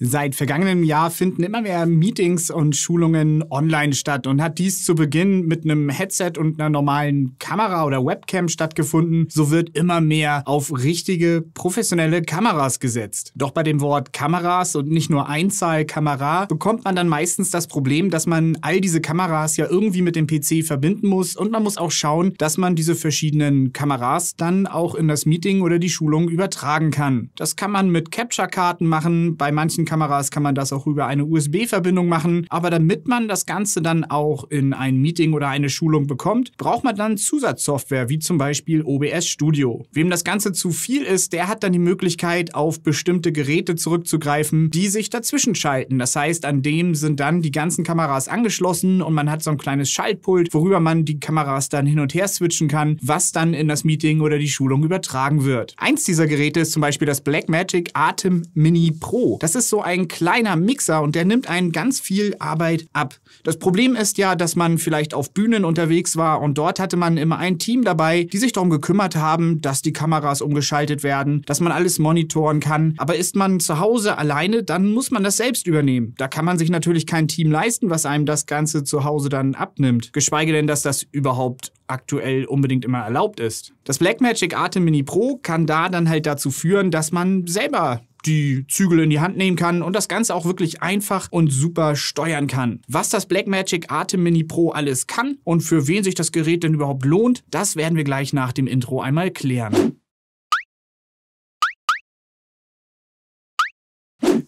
Seit vergangenem Jahr finden immer mehr Meetings und Schulungen online statt und hat dies zu Beginn mit einem Headset und einer normalen Kamera oder Webcam stattgefunden, so wird immer mehr auf richtige professionelle Kameras gesetzt. Doch bei dem Wort Kameras und nicht nur Einzahl Kamera bekommt man dann meistens das Problem, dass man all diese Kameras ja irgendwie mit dem PC verbinden muss und man muss auch schauen, dass man diese verschiedenen Kameras dann auch in das Meeting oder die Schulung übertragen kann. Das kann man mit Capture-Karten machen, bei manchen Kameras kann man das auch über eine USB-Verbindung machen. Aber damit man das Ganze dann auch in ein Meeting oder eine Schulung bekommt, braucht man dann Zusatzsoftware, wie zum Beispiel OBS Studio. Wem das Ganze zu viel ist, der hat dann die Möglichkeit, auf bestimmte Geräte zurückzugreifen, die sich dazwischen schalten. Das heißt, an dem sind dann die ganzen Kameras angeschlossen und man hat so ein kleines Schaltpult, worüber man die Kameras dann hin und her switchen kann, was dann in das Meeting oder die Schulung übertragen wird. Eins dieser Geräte ist zum Beispiel das Blackmagic Atem Mini Pro. Das ist so so ein kleiner Mixer und der nimmt einen ganz viel Arbeit ab. Das Problem ist ja, dass man vielleicht auf Bühnen unterwegs war und dort hatte man immer ein Team dabei, die sich darum gekümmert haben, dass die Kameras umgeschaltet werden, dass man alles monitoren kann. Aber ist man zu Hause alleine, dann muss man das selbst übernehmen. Da kann man sich natürlich kein Team leisten, was einem das Ganze zu Hause dann abnimmt. Geschweige denn, dass das überhaupt aktuell unbedingt immer erlaubt ist. Das Blackmagic Atem Mini Pro kann da dann halt dazu führen, dass man selber die Zügel in die Hand nehmen kann und das Ganze auch wirklich einfach und super steuern kann. Was das Blackmagic Atem Mini Pro alles kann und für wen sich das Gerät denn überhaupt lohnt, das werden wir gleich nach dem Intro einmal klären.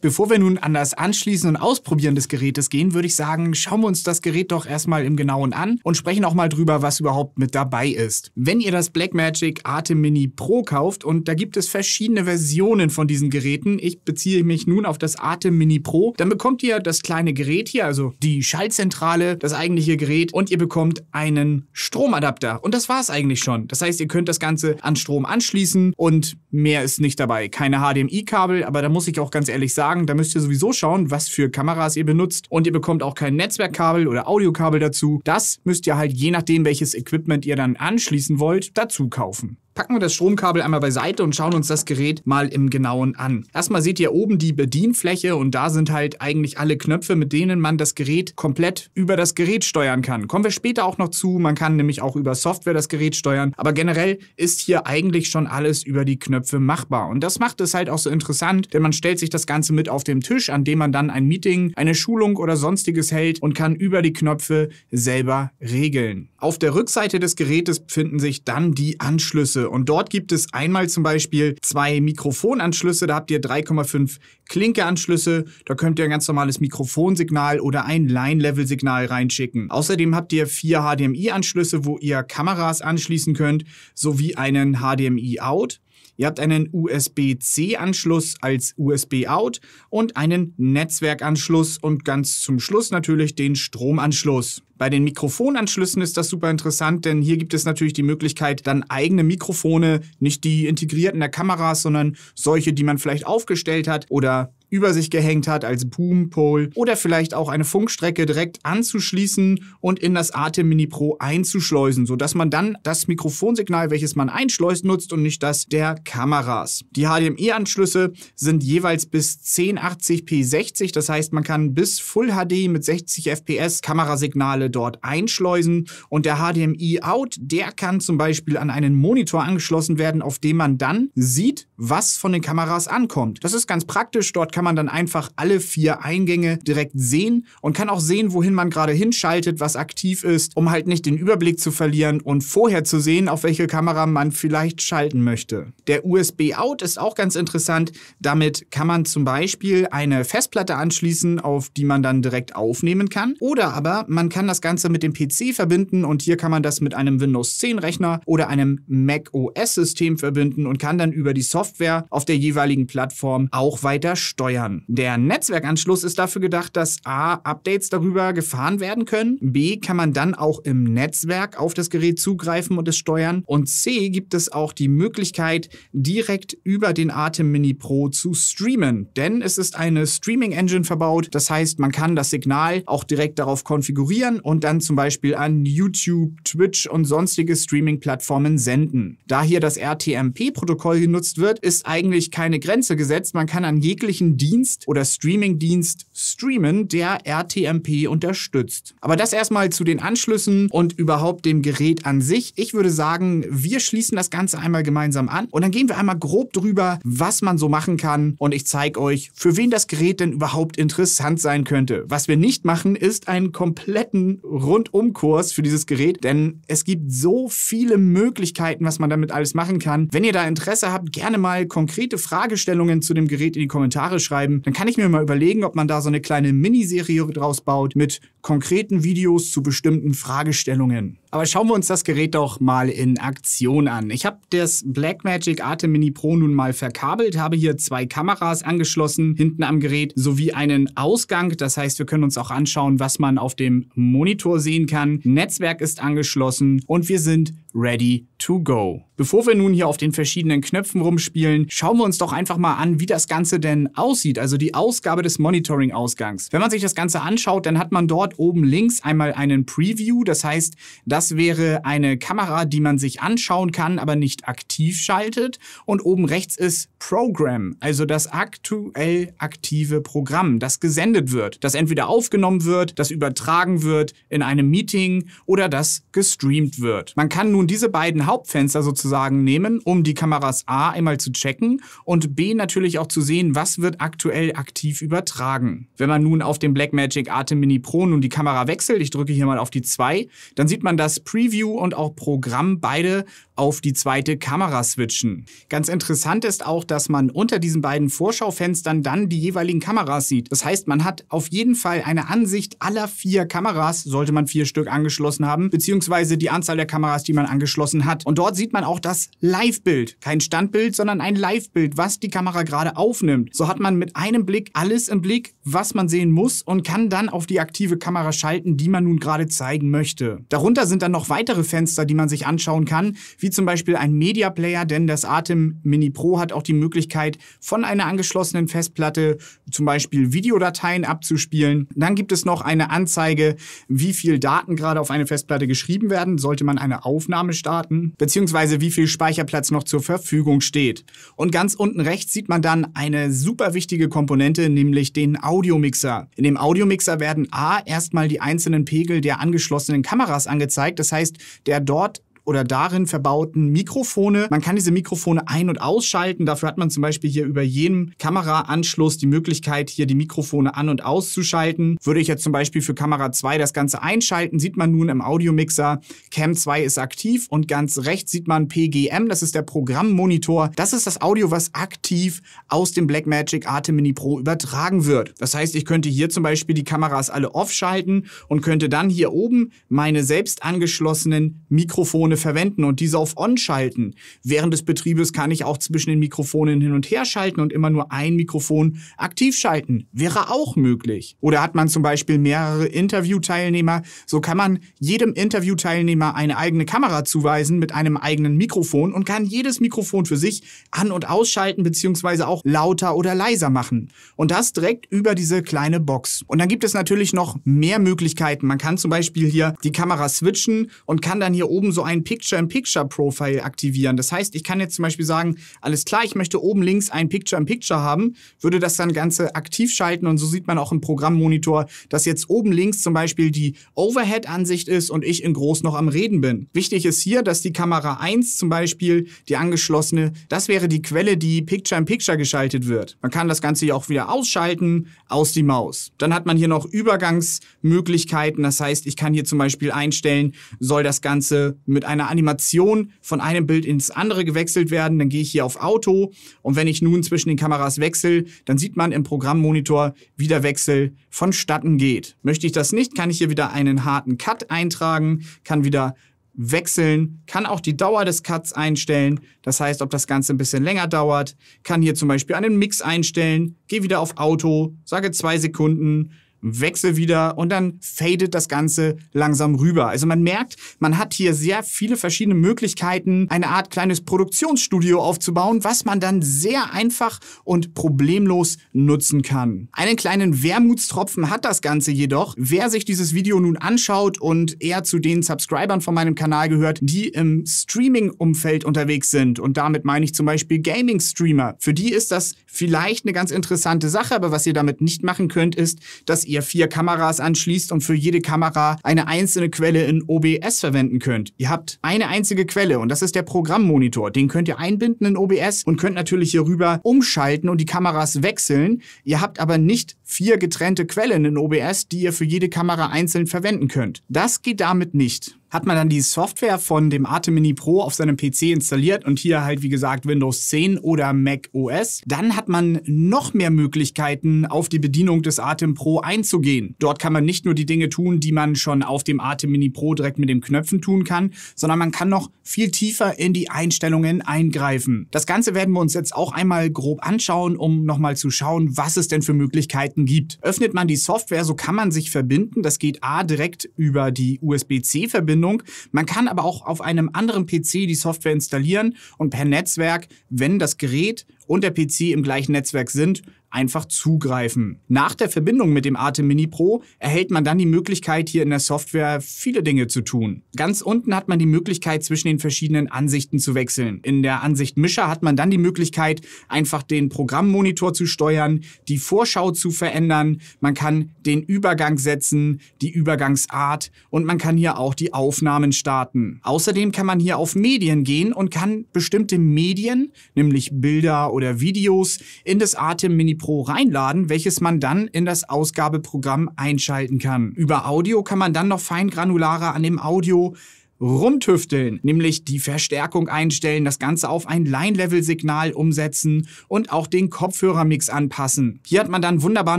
Bevor wir nun an das Anschließen und Ausprobieren des Gerätes gehen, würde ich sagen, schauen wir uns das Gerät doch erstmal im Genauen an und sprechen auch mal drüber, was überhaupt mit dabei ist. Wenn ihr das Blackmagic Atem Mini Pro kauft, und da gibt es verschiedene Versionen von diesen Geräten, ich beziehe mich nun auf das Atem Mini Pro, dann bekommt ihr das kleine Gerät hier, also die Schaltzentrale, das eigentliche Gerät und ihr bekommt einen Stromadapter. Und das war es eigentlich schon. Das heißt, ihr könnt das Ganze an Strom anschließen und mehr ist nicht dabei. Keine HDMI-Kabel, aber da muss ich auch ganz ehrlich sagen, sagen, da müsst ihr sowieso schauen, was für Kameras ihr benutzt. Und ihr bekommt auch kein Netzwerkkabel oder Audiokabel dazu. Das müsst ihr halt je nachdem, welches Equipment ihr dann anschließen wollt, dazu kaufen packen wir das Stromkabel einmal beiseite und schauen uns das Gerät mal im Genauen an. Erstmal seht ihr oben die Bedienfläche und da sind halt eigentlich alle Knöpfe, mit denen man das Gerät komplett über das Gerät steuern kann. Kommen wir später auch noch zu, man kann nämlich auch über Software das Gerät steuern, aber generell ist hier eigentlich schon alles über die Knöpfe machbar und das macht es halt auch so interessant, denn man stellt sich das Ganze mit auf dem Tisch, an dem man dann ein Meeting, eine Schulung oder sonstiges hält und kann über die Knöpfe selber regeln. Auf der Rückseite des Gerätes befinden sich dann die Anschlüsse und dort gibt es einmal zum Beispiel zwei Mikrofonanschlüsse. Da habt ihr 3,5 Klinkeanschlüsse. Da könnt ihr ein ganz normales Mikrofonsignal oder ein Line-Level-Signal reinschicken. Außerdem habt ihr vier HDMI-Anschlüsse, wo ihr Kameras anschließen könnt, sowie einen HDMI-Out. Ihr habt einen USB-C-Anschluss als USB-Out und einen Netzwerkanschluss und ganz zum Schluss natürlich den Stromanschluss. Bei den Mikrofonanschlüssen ist das super interessant, denn hier gibt es natürlich die Möglichkeit, dann eigene Mikrofone, nicht die integrierten der Kameras, sondern solche, die man vielleicht aufgestellt hat oder über sich gehängt hat als Boompole oder vielleicht auch eine Funkstrecke direkt anzuschließen und in das Atem Mini Pro einzuschleusen, sodass man dann das Mikrofonsignal, welches man einschleust, nutzt und nicht das der Kameras. Die HDMI-Anschlüsse sind jeweils bis 1080p 60, das heißt man kann bis Full HD mit 60 FPS Kamerasignale dort einschleusen und der HDMI-Out, der kann zum Beispiel an einen Monitor angeschlossen werden, auf dem man dann sieht, was von den Kameras ankommt. Das ist ganz praktisch, dort kann man dann einfach alle vier Eingänge direkt sehen und kann auch sehen, wohin man gerade hinschaltet, was aktiv ist, um halt nicht den Überblick zu verlieren und vorher zu sehen, auf welche Kamera man vielleicht schalten möchte. Der USB-Out ist auch ganz interessant. Damit kann man zum Beispiel eine Festplatte anschließen, auf die man dann direkt aufnehmen kann. Oder aber man kann das Ganze mit dem PC verbinden und hier kann man das mit einem Windows 10 Rechner oder einem Mac OS System verbinden und kann dann über die Software auf der jeweiligen Plattform auch weiter steuern steuern. Der Netzwerkanschluss ist dafür gedacht, dass A, Updates darüber gefahren werden können, B, kann man dann auch im Netzwerk auf das Gerät zugreifen und es steuern und C, gibt es auch die Möglichkeit, direkt über den Atem Mini Pro zu streamen, denn es ist eine Streaming-Engine verbaut, das heißt, man kann das Signal auch direkt darauf konfigurieren und dann zum Beispiel an YouTube, Twitch und sonstige Streaming-Plattformen senden. Da hier das RTMP-Protokoll genutzt wird, ist eigentlich keine Grenze gesetzt, man kann an jeglichen Dienst oder Streamingdienst streamen, der RTMP unterstützt. Aber das erstmal zu den Anschlüssen und überhaupt dem Gerät an sich. Ich würde sagen, wir schließen das Ganze einmal gemeinsam an und dann gehen wir einmal grob drüber, was man so machen kann und ich zeige euch, für wen das Gerät denn überhaupt interessant sein könnte. Was wir nicht machen, ist einen kompletten Rundumkurs für dieses Gerät, denn es gibt so viele Möglichkeiten, was man damit alles machen kann. Wenn ihr da Interesse habt, gerne mal konkrete Fragestellungen zu dem Gerät in die Kommentare schreiben schreiben, dann kann ich mir mal überlegen, ob man da so eine kleine Miniserie draus baut mit konkreten Videos zu bestimmten Fragestellungen. Aber schauen wir uns das Gerät doch mal in Aktion an. Ich habe das Blackmagic Arte Mini Pro nun mal verkabelt, habe hier zwei Kameras angeschlossen, hinten am Gerät, sowie einen Ausgang. Das heißt, wir können uns auch anschauen, was man auf dem Monitor sehen kann. Netzwerk ist angeschlossen und wir sind ready to go. Bevor wir nun hier auf den verschiedenen Knöpfen rumspielen, schauen wir uns doch einfach mal an, wie das Ganze denn aussieht, also die Ausgabe des Monitoring-Ausgangs. Wenn man sich das Ganze anschaut, dann hat man dort oben links einmal einen Preview, das heißt, da das wäre eine Kamera, die man sich anschauen kann, aber nicht aktiv schaltet. Und oben rechts ist Program, also das aktuell aktive Programm, das gesendet wird, das entweder aufgenommen wird, das übertragen wird in einem Meeting oder das gestreamt wird. Man kann nun diese beiden Hauptfenster sozusagen nehmen, um die Kameras A einmal zu checken und B natürlich auch zu sehen, was wird aktuell aktiv übertragen. Wenn man nun auf dem Blackmagic Atem Mini Pro nun die Kamera wechselt, ich drücke hier mal auf die 2, dann sieht man, dass das Preview und auch Programm beide auf die zweite Kamera switchen. Ganz interessant ist auch, dass man unter diesen beiden Vorschaufenstern dann die jeweiligen Kameras sieht. Das heißt, man hat auf jeden Fall eine Ansicht aller vier Kameras, sollte man vier Stück angeschlossen haben, beziehungsweise die Anzahl der Kameras, die man angeschlossen hat. Und dort sieht man auch das Live-Bild. Kein Standbild, sondern ein Live-Bild, was die Kamera gerade aufnimmt. So hat man mit einem Blick alles im Blick, was man sehen muss und kann dann auf die aktive Kamera schalten, die man nun gerade zeigen möchte. Darunter sind sind dann noch weitere Fenster, die man sich anschauen kann, wie zum Beispiel ein Media Player, denn das Atem Mini Pro hat auch die Möglichkeit, von einer angeschlossenen Festplatte zum Beispiel Videodateien abzuspielen. Dann gibt es noch eine Anzeige, wie viel Daten gerade auf eine Festplatte geschrieben werden, sollte man eine Aufnahme starten, beziehungsweise wie viel Speicherplatz noch zur Verfügung steht. Und ganz unten rechts sieht man dann eine super wichtige Komponente, nämlich den Audiomixer. In dem Audiomixer werden A erstmal die einzelnen Pegel der angeschlossenen Kameras angezeigt, steigt. Das heißt, der dort oder darin verbauten Mikrofone. Man kann diese Mikrofone ein- und ausschalten. Dafür hat man zum Beispiel hier über jedem Kameraanschluss die Möglichkeit, hier die Mikrofone an- und auszuschalten. Würde ich jetzt zum Beispiel für Kamera 2 das Ganze einschalten, sieht man nun im Audiomixer, Cam 2 ist aktiv und ganz rechts sieht man PGM, das ist der Programmmonitor. Das ist das Audio, was aktiv aus dem Blackmagic Atem Mini Pro übertragen wird. Das heißt, ich könnte hier zum Beispiel die Kameras alle off schalten und könnte dann hier oben meine selbst angeschlossenen Mikrofone verwenden und diese auf On schalten. Während des Betriebes kann ich auch zwischen den Mikrofonen hin und her schalten und immer nur ein Mikrofon aktiv schalten. Wäre auch möglich. Oder hat man zum Beispiel mehrere Interviewteilnehmer, so kann man jedem Interviewteilnehmer eine eigene Kamera zuweisen mit einem eigenen Mikrofon und kann jedes Mikrofon für sich an- und ausschalten bzw. auch lauter oder leiser machen. Und das direkt über diese kleine Box. Und dann gibt es natürlich noch mehr Möglichkeiten. Man kann zum Beispiel hier die Kamera switchen und kann dann hier oben so ein Picture-in-Picture-Profile aktivieren. Das heißt, ich kann jetzt zum Beispiel sagen, alles klar, ich möchte oben links ein Picture-in-Picture -Picture haben, würde das dann Ganze aktiv schalten und so sieht man auch im Programmmonitor, dass jetzt oben links zum Beispiel die Overhead-Ansicht ist und ich in groß noch am Reden bin. Wichtig ist hier, dass die Kamera 1 zum Beispiel, die angeschlossene, das wäre die Quelle, die Picture-in-Picture -Picture geschaltet wird. Man kann das Ganze hier auch wieder ausschalten, aus die Maus. Dann hat man hier noch Übergangsmöglichkeiten, das heißt, ich kann hier zum Beispiel einstellen, soll das Ganze mit einer einer Animation von einem Bild ins andere gewechselt werden. Dann gehe ich hier auf Auto und wenn ich nun zwischen den Kameras wechsle, dann sieht man im Programmmonitor, wie der Wechsel vonstatten geht. Möchte ich das nicht, kann ich hier wieder einen harten Cut eintragen, kann wieder wechseln, kann auch die Dauer des Cuts einstellen, das heißt, ob das Ganze ein bisschen länger dauert, kann hier zum Beispiel einen Mix einstellen, gehe wieder auf Auto, sage zwei Sekunden, Wechsel wieder und dann fadet das Ganze langsam rüber. Also man merkt, man hat hier sehr viele verschiedene Möglichkeiten, eine Art kleines Produktionsstudio aufzubauen, was man dann sehr einfach und problemlos nutzen kann. Einen kleinen Wermutstropfen hat das Ganze jedoch. Wer sich dieses Video nun anschaut und eher zu den Subscribern von meinem Kanal gehört, die im Streaming-Umfeld unterwegs sind und damit meine ich zum Beispiel Gaming-Streamer, für die ist das vielleicht eine ganz interessante Sache, aber was ihr damit nicht machen könnt, ist, dass ihr vier Kameras anschließt und für jede Kamera eine einzelne Quelle in OBS verwenden könnt. Ihr habt eine einzige Quelle und das ist der Programmmonitor. Den könnt ihr einbinden in OBS und könnt natürlich hierüber umschalten und die Kameras wechseln. Ihr habt aber nicht vier getrennte Quellen in OBS, die ihr für jede Kamera einzeln verwenden könnt. Das geht damit nicht hat man dann die Software von dem Atem Mini Pro auf seinem PC installiert und hier halt wie gesagt Windows 10 oder Mac OS, dann hat man noch mehr Möglichkeiten auf die Bedienung des Atem Pro einzugehen. Dort kann man nicht nur die Dinge tun, die man schon auf dem Atem Mini Pro direkt mit den Knöpfen tun kann, sondern man kann noch viel tiefer in die Einstellungen eingreifen. Das Ganze werden wir uns jetzt auch einmal grob anschauen, um nochmal zu schauen, was es denn für Möglichkeiten gibt. Öffnet man die Software, so kann man sich verbinden. Das geht A direkt über die USB-C-Verbindung Anbindung. Man kann aber auch auf einem anderen PC die Software installieren und per Netzwerk, wenn das Gerät und der PC im gleichen Netzwerk sind, einfach zugreifen. Nach der Verbindung mit dem Atem Mini Pro erhält man dann die Möglichkeit, hier in der Software viele Dinge zu tun. Ganz unten hat man die Möglichkeit, zwischen den verschiedenen Ansichten zu wechseln. In der Ansicht Mischer hat man dann die Möglichkeit, einfach den Programmmonitor zu steuern, die Vorschau zu verändern, man kann den Übergang setzen, die Übergangsart und man kann hier auch die Aufnahmen starten. Außerdem kann man hier auf Medien gehen und kann bestimmte Medien, nämlich Bilder oder oder Videos in das Atem Mini Pro reinladen, welches man dann in das Ausgabeprogramm einschalten kann. Über Audio kann man dann noch feingranularer an dem Audio rumtüfteln, nämlich die Verstärkung einstellen, das Ganze auf ein Line-Level-Signal umsetzen und auch den Kopfhörermix anpassen. Hier hat man dann wunderbar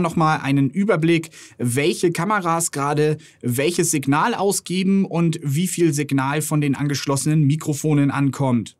nochmal einen Überblick, welche Kameras gerade welches Signal ausgeben und wie viel Signal von den angeschlossenen Mikrofonen ankommt.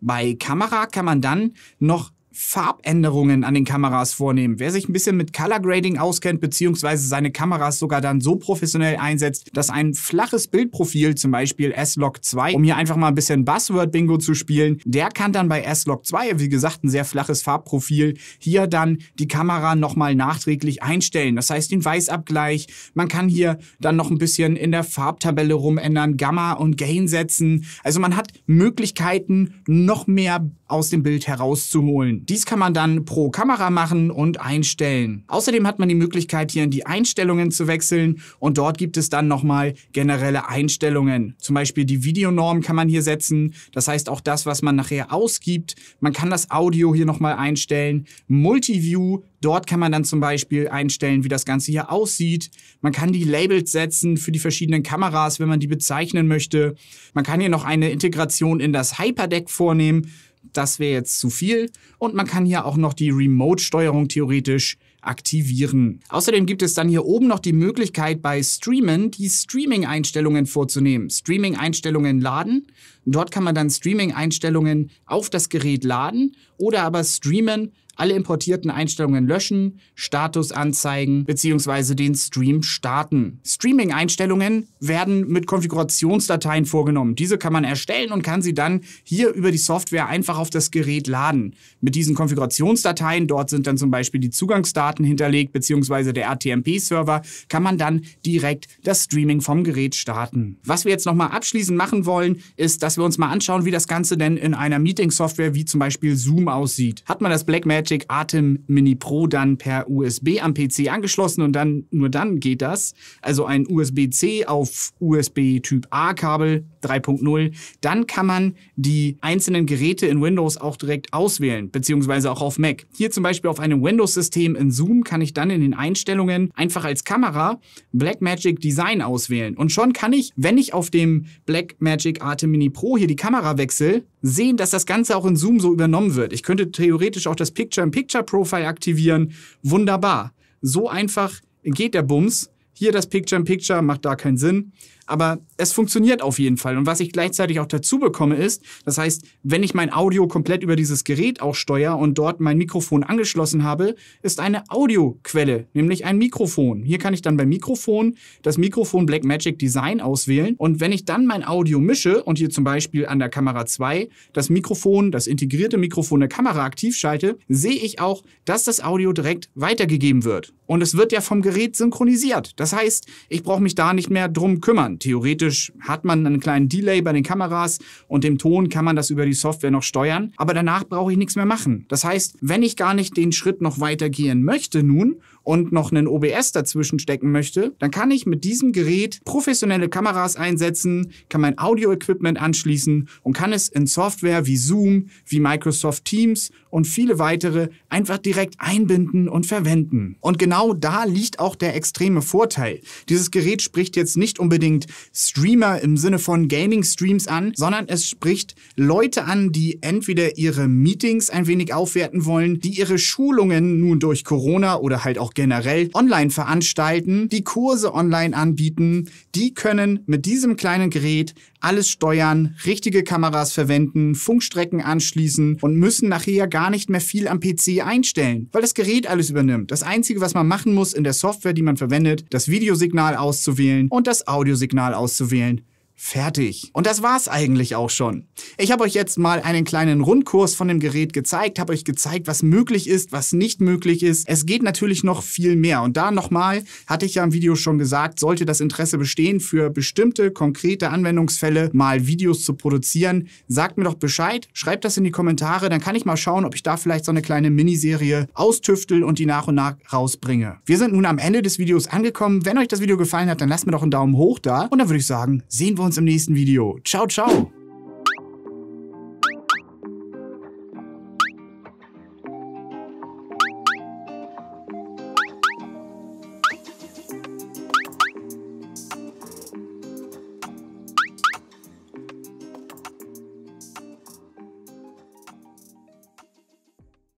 Bei Kamera kann man dann noch Farbänderungen an den Kameras vornehmen. Wer sich ein bisschen mit Color Grading auskennt, beziehungsweise seine Kameras sogar dann so professionell einsetzt, dass ein flaches Bildprofil, zum Beispiel S-Log 2, um hier einfach mal ein bisschen Buzzword-Bingo zu spielen, der kann dann bei S-Log 2, wie gesagt, ein sehr flaches Farbprofil, hier dann die Kamera nochmal nachträglich einstellen. Das heißt, den Weißabgleich, man kann hier dann noch ein bisschen in der Farbtabelle rumändern, Gamma und Gain setzen. Also man hat Möglichkeiten, noch mehr aus dem Bild herauszuholen. Dies kann man dann pro Kamera machen und einstellen. Außerdem hat man die Möglichkeit, hier in die Einstellungen zu wechseln und dort gibt es dann nochmal generelle Einstellungen. Zum Beispiel die Videonorm kann man hier setzen, das heißt auch das, was man nachher ausgibt. Man kann das Audio hier nochmal einstellen. Multiview, Dort kann man dann zum Beispiel einstellen, wie das Ganze hier aussieht. Man kann die Labels setzen für die verschiedenen Kameras, wenn man die bezeichnen möchte. Man kann hier noch eine Integration in das Hyperdeck vornehmen das wäre jetzt zu viel. Und man kann hier auch noch die Remote-Steuerung theoretisch aktivieren. Außerdem gibt es dann hier oben noch die Möglichkeit bei Streamen die Streaming-Einstellungen vorzunehmen. Streaming-Einstellungen laden. Dort kann man dann Streaming-Einstellungen auf das Gerät laden oder aber streamen alle importierten Einstellungen löschen, Status anzeigen bzw. den Stream starten. Streaming-Einstellungen werden mit Konfigurationsdateien vorgenommen. Diese kann man erstellen und kann sie dann hier über die Software einfach auf das Gerät laden. Mit diesen Konfigurationsdateien, dort sind dann zum Beispiel die Zugangsdaten hinterlegt bzw. der RTMP-Server, kann man dann direkt das Streaming vom Gerät starten. Was wir jetzt nochmal abschließend machen wollen, ist, dass wir uns mal anschauen, wie das Ganze denn in einer Meeting-Software wie zum Beispiel Zoom aussieht. Hat man das Blackmagic Magic Atem Mini Pro dann per USB am PC angeschlossen und dann nur dann geht das. Also ein USB-C auf USB Typ A Kabel 3.0. Dann kann man die einzelnen Geräte in Windows auch direkt auswählen, beziehungsweise auch auf Mac. Hier zum Beispiel auf einem Windows-System in Zoom kann ich dann in den Einstellungen einfach als Kamera Blackmagic Design auswählen. Und schon kann ich, wenn ich auf dem Blackmagic Atem Mini Pro hier die Kamera wechsle, sehen, dass das Ganze auch in Zoom so übernommen wird. Ich könnte theoretisch auch das Picture-in-Picture-Profile aktivieren. Wunderbar. So einfach geht der Bums. Hier das Picture-in-Picture -Picture, macht da keinen Sinn. Aber es funktioniert auf jeden Fall. Und was ich gleichzeitig auch dazu bekomme ist, das heißt, wenn ich mein Audio komplett über dieses Gerät auch steuere und dort mein Mikrofon angeschlossen habe, ist eine Audioquelle, nämlich ein Mikrofon. Hier kann ich dann beim Mikrofon das Mikrofon Blackmagic Design auswählen. Und wenn ich dann mein Audio mische und hier zum Beispiel an der Kamera 2 das Mikrofon, das integrierte Mikrofon der Kamera aktiv schalte, sehe ich auch, dass das Audio direkt weitergegeben wird. Und es wird ja vom Gerät synchronisiert. Das heißt, ich brauche mich da nicht mehr drum kümmern kann. Theoretisch hat man einen kleinen Delay bei den Kameras und dem Ton kann man das über die Software noch steuern, aber danach brauche ich nichts mehr machen. Das heißt, wenn ich gar nicht den Schritt noch weiter gehen möchte nun und noch einen OBS dazwischen stecken möchte, dann kann ich mit diesem Gerät professionelle Kameras einsetzen, kann mein Audio-Equipment anschließen und kann es in Software wie Zoom, wie Microsoft Teams und viele weitere einfach direkt einbinden und verwenden. Und genau da liegt auch der extreme Vorteil. Dieses Gerät spricht jetzt nicht unbedingt Streamer im Sinne von Gaming-Streams an, sondern es spricht Leute an, die entweder ihre Meetings ein wenig aufwerten wollen, die ihre Schulungen nun durch Corona oder halt auch generell online veranstalten, die Kurse online anbieten, die können mit diesem kleinen Gerät alles steuern, richtige Kameras verwenden, Funkstrecken anschließen und müssen nachher gar nicht mehr viel am PC einstellen, weil das Gerät alles übernimmt. Das Einzige, was man machen muss in der Software, die man verwendet, das Videosignal auszuwählen und das Audiosignal auszuwählen. Fertig. Und das war's eigentlich auch schon. Ich habe euch jetzt mal einen kleinen Rundkurs von dem Gerät gezeigt, habe euch gezeigt, was möglich ist, was nicht möglich ist. Es geht natürlich noch viel mehr. Und da nochmal, hatte ich ja im Video schon gesagt, sollte das Interesse bestehen, für bestimmte konkrete Anwendungsfälle mal Videos zu produzieren, sagt mir doch Bescheid, schreibt das in die Kommentare, dann kann ich mal schauen, ob ich da vielleicht so eine kleine Miniserie austüftel und die nach und nach rausbringe. Wir sind nun am Ende des Videos angekommen. Wenn euch das Video gefallen hat, dann lasst mir doch einen Daumen hoch da. Und dann würde ich sagen, sehen wir uns im nächsten Video. Ciao, ciao!